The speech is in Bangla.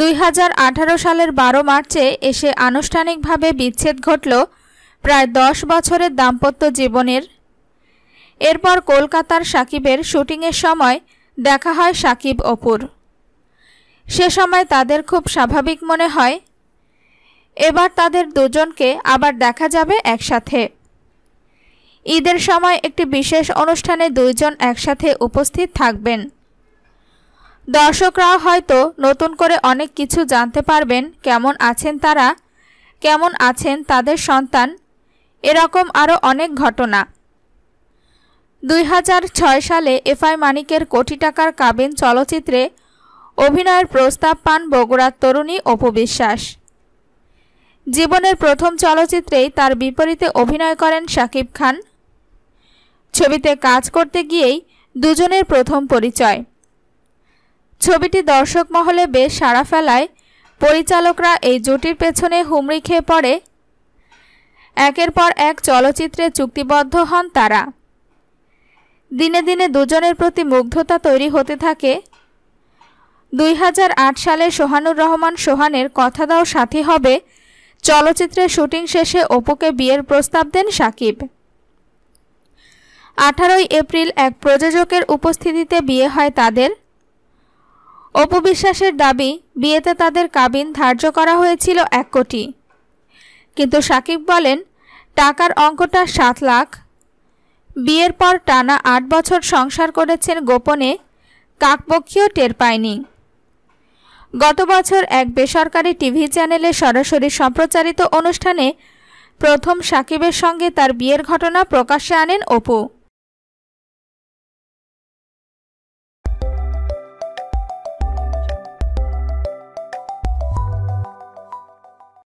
দুই সালের বারো মার্চে এসে আনুষ্ঠানিকভাবে বিচ্ছেদ ঘটল প্রায় দশ বছরের দাম্পত্য জীবনের এরপর কলকাতার সাকিবের শুটিংয়ের সময় দেখা হয় সাকিব অপুর সে সময় তাদের খুব স্বাভাবিক মনে হয় এবার তাদের দুজনকে আবার দেখা যাবে একসাথে ঈদের সময় একটি বিশেষ অনুষ্ঠানে দুইজন একসাথে উপস্থিত থাকবেন দর্শকরাও হয়তো নতুন করে অনেক কিছু জানতে পারবেন কেমন আছেন তারা কেমন আছেন তাদের সন্তান এরকম আরও অনেক ঘটনা দুই সালে এফআই মানিকের কোটি টাকার কাবিন চলচ্চিত্রে অভিনয়ের প্রস্তাব পান বগুড়ার তরুণী অপবিশ্বাস জীবনের প্রথম চলচ্চিত্রেই তার বিপরীতে অভিনয় করেন শাকিব খান ছবিতে কাজ করতে গিয়েই দুজনের প্রথম পরিচয় ছবিটি দর্শক মহলে বেশ সাড়া ফেলায় পরিচালকরা এই জুটির পেছনে হুমড়ি খেয়ে পড়ে একের পর এক চলচ্চিত্রে চুক্তিবদ্ধ হন তারা দিনে দিনে দুজনের প্রতি মুগ্ধতা তৈরি হতে থাকে দুই সালে সোহানুর রহমান সোহানের কথা দাও সাথী হবে চলচ্চিত্রের শুটিং শেষে অপুকে বিয়ের প্রস্তাব দেন সাকিব আঠারোই এপ্রিল এক প্রযোজকের উপস্থিতিতে বিয়ে হয় তাদের অপু বিশ্বাসের দাবি বিয়েতে তাদের কাবিন ধার্য করা হয়েছিল এক কোটি কিন্তু সাকিব বলেন টাকার অঙ্কটা সাত লাখ বিয়ের পর টানা আট বছর সংসার করেছেন গোপনে কাকপক্ষীয় টের পায়নি গত বছর এক বেসরকারি টিভি চ্যানেলে সরাসরি সম্প্রচারিত অনুষ্ঠানে প্রথম সাকিবের সঙ্গে তার বিয়ের ঘটনা প্রকাশ্যে আনেন অপু